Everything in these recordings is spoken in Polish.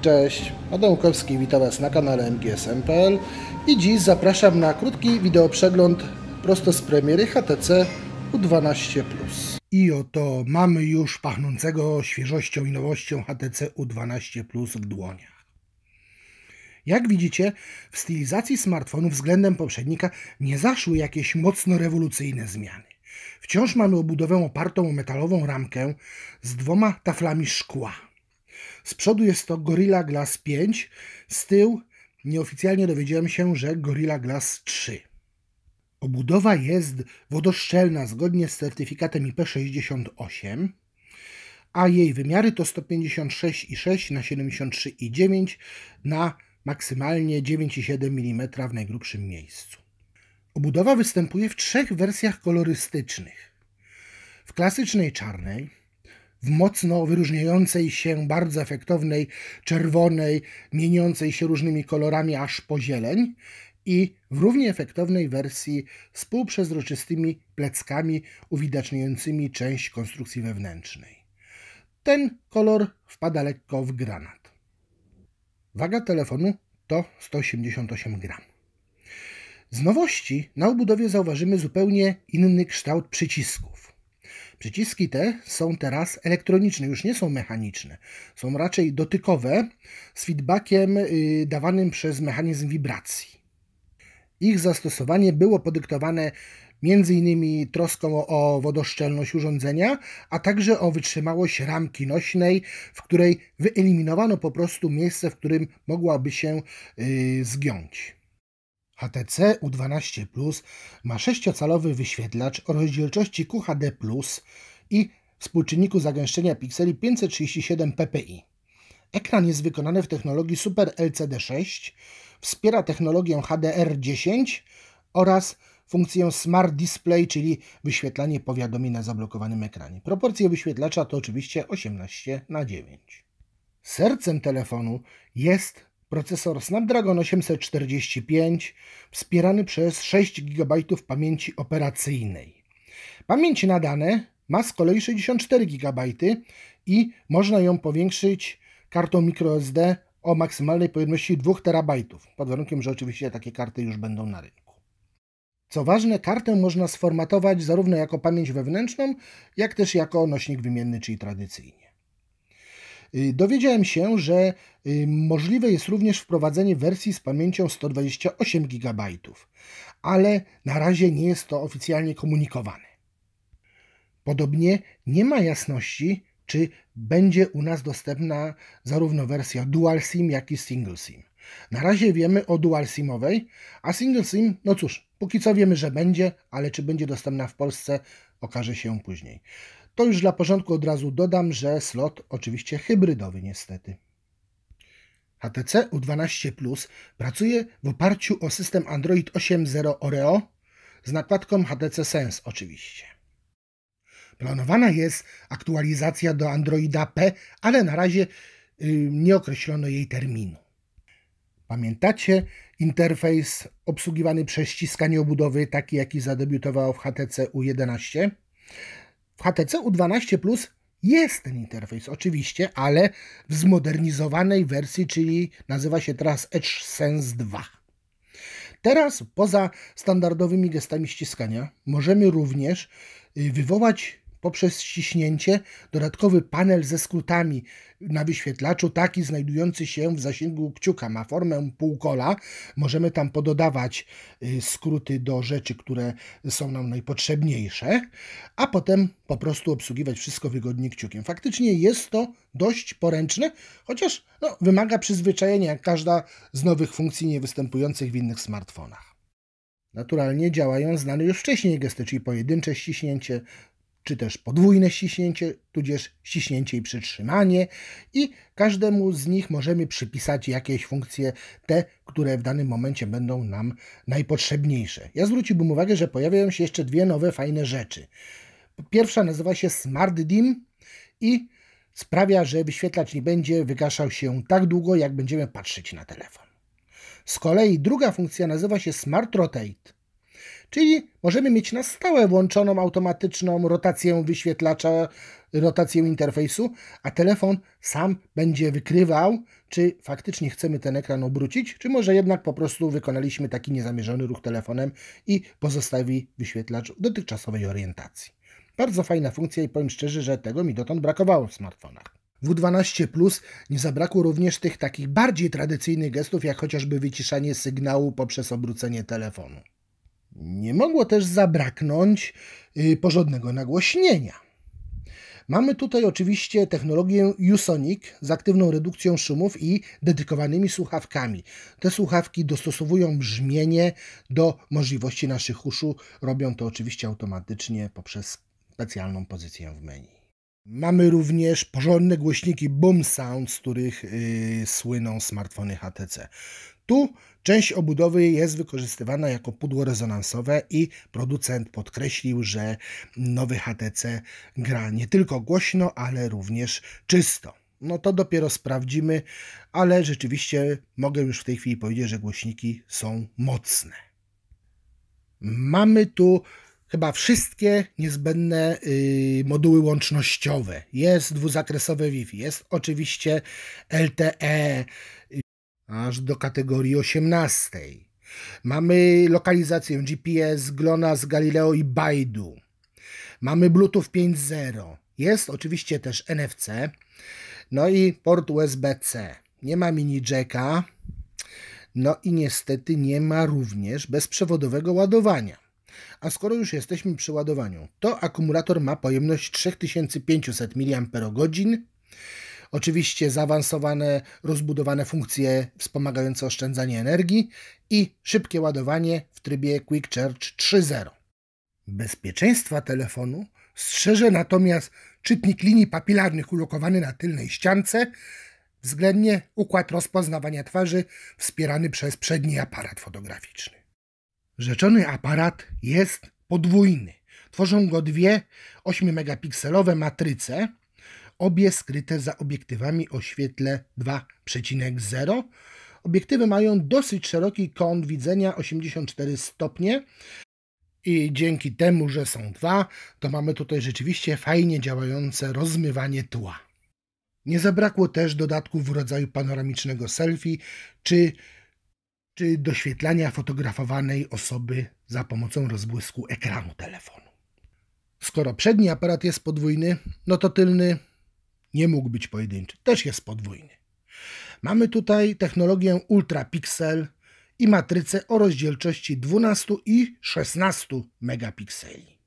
Cześć, Adam Łukowski, witam Was na kanale MGSM.pl i dziś zapraszam na krótki wideoprzegląd prosto z premiery HTC U12+. I oto mamy już pachnącego świeżością i nowością HTC U12 Plus w dłoniach. Jak widzicie, w stylizacji smartfonu względem poprzednika nie zaszły jakieś mocno rewolucyjne zmiany. Wciąż mamy obudowę opartą o metalową ramkę z dwoma taflami szkła. Z przodu jest to Gorilla Glass 5, z tyłu nieoficjalnie dowiedziałem się, że Gorilla Glass 3. Obudowa jest wodoszczelna zgodnie z certyfikatem IP68, a jej wymiary to 156,6 na 73,9 na maksymalnie 9,7 mm w najgrubszym miejscu. Obudowa występuje w trzech wersjach kolorystycznych. W klasycznej czarnej, w mocno wyróżniającej się, bardzo efektownej, czerwonej, mieniącej się różnymi kolorami aż po zieleń i w równie efektownej wersji z półprzezroczystymi pleckami uwidaczniającymi część konstrukcji wewnętrznej. Ten kolor wpada lekko w granat. Waga telefonu to 188 gram. Z nowości na obudowie zauważymy zupełnie inny kształt przycisków. Przyciski te są teraz elektroniczne, już nie są mechaniczne. Są raczej dotykowe z feedbackiem y, dawanym przez mechanizm wibracji. Ich zastosowanie było podyktowane m.in. troską o wodoszczelność urządzenia, a także o wytrzymałość ramki nośnej, w której wyeliminowano po prostu miejsce, w którym mogłaby się y, zgiąć. HTC U12 Plus ma 6-calowy wyświetlacz o rozdzielczości QHD Plus i współczynniku zagęszczenia pikseli 537 ppi. Ekran jest wykonany w technologii Super LCD6, wspiera technologię HDR10 oraz funkcję Smart Display, czyli wyświetlanie powiadomień na zablokowanym ekranie. Proporcje wyświetlacza to oczywiście 18 na 9. Sercem telefonu jest Procesor Snapdragon 845 wspierany przez 6 GB pamięci operacyjnej. Pamięć na dane ma z kolei 64 GB i można ją powiększyć kartą microSD o maksymalnej pojemności 2 TB, pod warunkiem, że oczywiście takie karty już będą na rynku. Co ważne, kartę można sformatować zarówno jako pamięć wewnętrzną, jak też jako nośnik wymienny, czyli tradycyjnie. Y, dowiedziałem się, że y, możliwe jest również wprowadzenie wersji z pamięcią 128 GB, ale na razie nie jest to oficjalnie komunikowane. Podobnie nie ma jasności, czy będzie u nas dostępna zarówno wersja dual SIM, jak i single SIM. Na razie wiemy o dual SIMowej, a single SIM, no cóż, póki co wiemy, że będzie, ale czy będzie dostępna w Polsce, okaże się później. To już dla porządku od razu dodam, że slot oczywiście hybrydowy niestety. HTC U12 Plus pracuje w oparciu o system Android 8.0 Oreo z nakładką HTC Sense oczywiście. Planowana jest aktualizacja do Androida P, ale na razie yy, nie określono jej terminu. Pamiętacie interfejs obsługiwany przez ściskanie obudowy, taki jaki zadebiutował w HTC U11? W HTC U12 Plus jest ten interfejs, oczywiście, ale w zmodernizowanej wersji, czyli nazywa się teraz Edge Sense 2. Teraz poza standardowymi gestami ściskania możemy również y, wywołać poprzez ściśnięcie dodatkowy panel ze skrótami na wyświetlaczu, taki znajdujący się w zasięgu kciuka, ma formę półkola. Możemy tam pododawać y, skróty do rzeczy, które są nam najpotrzebniejsze, a potem po prostu obsługiwać wszystko wygodnie kciukiem. Faktycznie jest to dość poręczne, chociaż no, wymaga przyzwyczajenia, jak każda z nowych funkcji niewystępujących w innych smartfonach. Naturalnie działają znane już wcześniej gesty, czyli pojedyncze ściśnięcie, czy też podwójne ściśnięcie, tudzież ściśnięcie i przytrzymanie i każdemu z nich możemy przypisać jakieś funkcje, te, które w danym momencie będą nam najpotrzebniejsze. Ja zwróciłbym uwagę, że pojawiają się jeszcze dwie nowe fajne rzeczy. Pierwsza nazywa się Smart Dim i sprawia, że wyświetlacz nie będzie wygaszał się tak długo, jak będziemy patrzeć na telefon. Z kolei druga funkcja nazywa się Smart Rotate Czyli możemy mieć na stałe włączoną automatyczną rotację wyświetlacza, rotację interfejsu, a telefon sam będzie wykrywał, czy faktycznie chcemy ten ekran obrócić, czy może jednak po prostu wykonaliśmy taki niezamierzony ruch telefonem i pozostawi wyświetlacz dotychczasowej orientacji. Bardzo fajna funkcja i powiem szczerze, że tego mi dotąd brakowało w smartfonach. W12 Plus nie zabrakło również tych takich bardziej tradycyjnych gestów, jak chociażby wyciszanie sygnału poprzez obrócenie telefonu. Nie mogło też zabraknąć y, porządnego nagłośnienia. Mamy tutaj oczywiście technologię Usonic z aktywną redukcją szumów i dedykowanymi słuchawkami. Te słuchawki dostosowują brzmienie do możliwości naszych uszu. Robią to oczywiście automatycznie poprzez specjalną pozycję w menu. Mamy również porządne głośniki Boom Sound, z których yy, słyną smartfony HTC. Tu część obudowy jest wykorzystywana jako pudło rezonansowe i producent podkreślił, że nowy HTC gra nie tylko głośno, ale również czysto. No to dopiero sprawdzimy, ale rzeczywiście mogę już w tej chwili powiedzieć, że głośniki są mocne. Mamy tu chyba wszystkie niezbędne yy, moduły łącznościowe. Jest dwuzakresowe Wi-Fi, jest oczywiście LTE, aż do kategorii 18. Mamy lokalizację GPS, GLONASS, Galileo i Baidu. Mamy Bluetooth 5.0. Jest oczywiście też NFC. No i port USB-C. Nie ma mini jacka. No i niestety nie ma również bezprzewodowego ładowania. A skoro już jesteśmy przy ładowaniu, to akumulator ma pojemność 3500 mAh Oczywiście zaawansowane, rozbudowane funkcje wspomagające oszczędzanie energii i szybkie ładowanie w trybie Quick Charge 3.0. Bezpieczeństwa telefonu strzeże natomiast czytnik linii papilarnych ulokowany na tylnej ściance, względnie układ rozpoznawania twarzy wspierany przez przedni aparat fotograficzny. Rzeczony aparat jest podwójny. Tworzą go dwie 8-megapikselowe matryce, obie skryte za obiektywami o świetle 2,0. Obiektywy mają dosyć szeroki kąt widzenia 84 stopnie i dzięki temu, że są dwa, to mamy tutaj rzeczywiście fajnie działające rozmywanie tła. Nie zabrakło też dodatków w rodzaju panoramicznego selfie czy, czy doświetlania fotografowanej osoby za pomocą rozbłysku ekranu telefonu. Skoro przedni aparat jest podwójny, no to tylny nie mógł być pojedynczy, też jest podwójny. Mamy tutaj technologię ultrapixel i matrycę o rozdzielczości 12 i 16 megapikseli.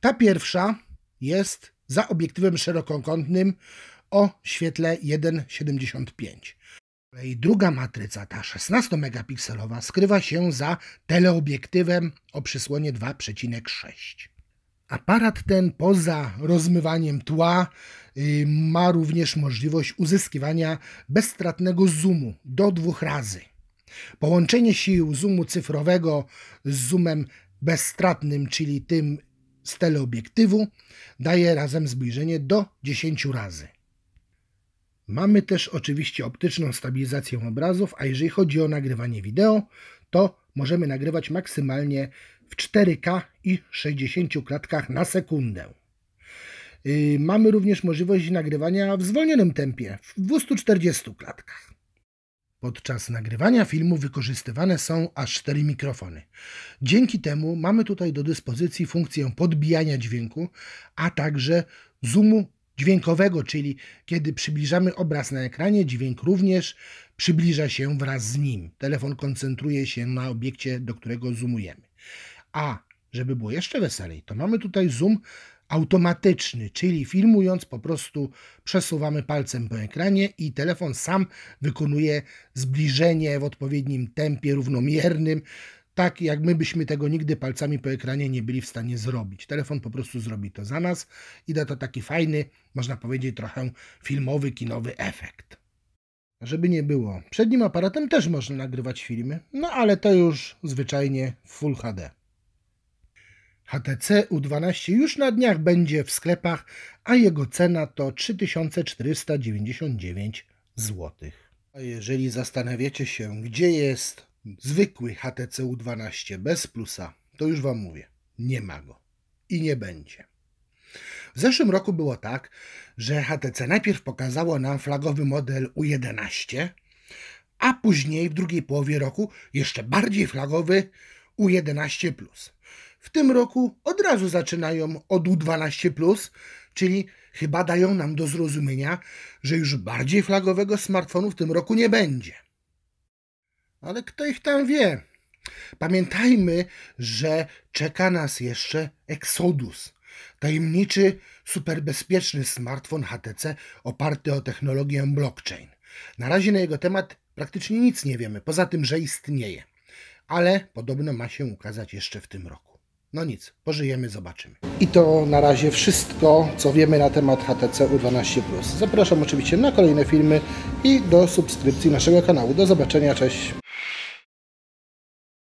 Ta pierwsza jest za obiektywem szerokokątnym o świetle 1,75. I druga matryca, ta 16-megapikselowa, skrywa się za teleobiektywem o przysłonie 2,6. Aparat ten poza rozmywaniem tła y, ma również możliwość uzyskiwania bezstratnego zoomu do dwóch razy. Połączenie sił zoomu cyfrowego z zoomem bezstratnym, czyli tym z teleobiektywu, daje razem zbliżenie do 10 razy. Mamy też oczywiście optyczną stabilizację obrazów, a jeżeli chodzi o nagrywanie wideo, to możemy nagrywać maksymalnie w 4K i 60 klatkach na sekundę. Y, mamy również możliwość nagrywania w zwolnionym tempie, w 240 klatkach. Podczas nagrywania filmu wykorzystywane są aż 4 mikrofony. Dzięki temu mamy tutaj do dyspozycji funkcję podbijania dźwięku, a także zoomu dźwiękowego, czyli kiedy przybliżamy obraz na ekranie, dźwięk również przybliża się wraz z nim. Telefon koncentruje się na obiekcie, do którego zoomujemy. A żeby było jeszcze weselej, to mamy tutaj zoom automatyczny, czyli filmując po prostu przesuwamy palcem po ekranie i telefon sam wykonuje zbliżenie w odpowiednim tempie równomiernym, tak jak my byśmy tego nigdy palcami po ekranie nie byli w stanie zrobić. Telefon po prostu zrobi to za nas i da to taki fajny, można powiedzieć trochę filmowy, kinowy efekt. Żeby nie było, przednim aparatem też można nagrywać filmy, no ale to już zwyczajnie w Full HD. HTC U12 już na dniach będzie w sklepach, a jego cena to 3499 zł. A jeżeli zastanawiacie się, gdzie jest zwykły HTC U12 bez plusa, to już Wam mówię, nie ma go i nie będzie. W zeszłym roku było tak, że HTC najpierw pokazało nam flagowy model U11, a później w drugiej połowie roku jeszcze bardziej flagowy U11 w tym roku od razu zaczynają od U12, czyli chyba dają nam do zrozumienia, że już bardziej flagowego smartfonu w tym roku nie będzie. Ale kto ich tam wie? Pamiętajmy, że czeka nas jeszcze Exodus, tajemniczy, superbezpieczny smartfon HTC oparty o technologię blockchain. Na razie na jego temat praktycznie nic nie wiemy, poza tym, że istnieje, ale podobno ma się ukazać jeszcze w tym roku. No nic, pożyjemy, zobaczymy. I to na razie wszystko, co wiemy na temat HTC U12+. Zapraszam oczywiście na kolejne filmy i do subskrypcji naszego kanału. Do zobaczenia, cześć!